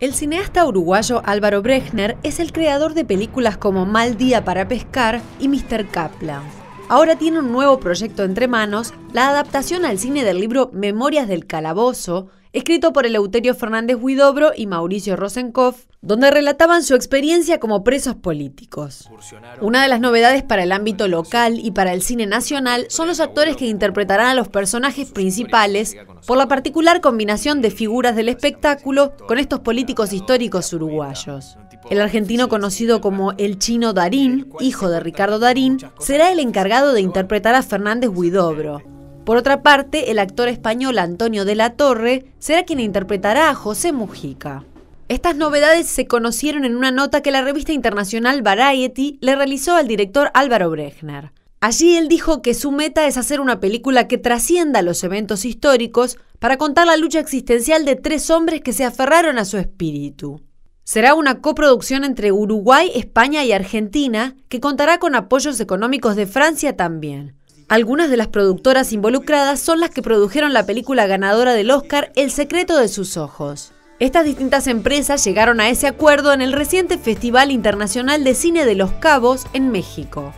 El cineasta uruguayo Álvaro Brechner es el creador de películas como Mal día para pescar y Mr. Kaplan. Ahora tiene un nuevo proyecto entre manos, la adaptación al cine del libro Memorias del Calabozo, escrito por Eleuterio Fernández Huidobro y Mauricio Rosenkoff, donde relataban su experiencia como presos políticos. Una de las novedades para el ámbito local y para el cine nacional son los actores que interpretarán a los personajes principales por la particular combinación de figuras del espectáculo con estos políticos históricos uruguayos. El argentino conocido como el chino Darín, hijo de Ricardo Darín, será el encargado de interpretar a Fernández Huidobro, por otra parte, el actor español Antonio de la Torre será quien interpretará a José Mujica. Estas novedades se conocieron en una nota que la revista internacional Variety le realizó al director Álvaro Brechner. Allí él dijo que su meta es hacer una película que trascienda los eventos históricos para contar la lucha existencial de tres hombres que se aferraron a su espíritu. Será una coproducción entre Uruguay, España y Argentina que contará con apoyos económicos de Francia también. Algunas de las productoras involucradas son las que produjeron la película ganadora del Oscar El secreto de sus ojos. Estas distintas empresas llegaron a ese acuerdo en el reciente Festival Internacional de Cine de Los Cabos en México.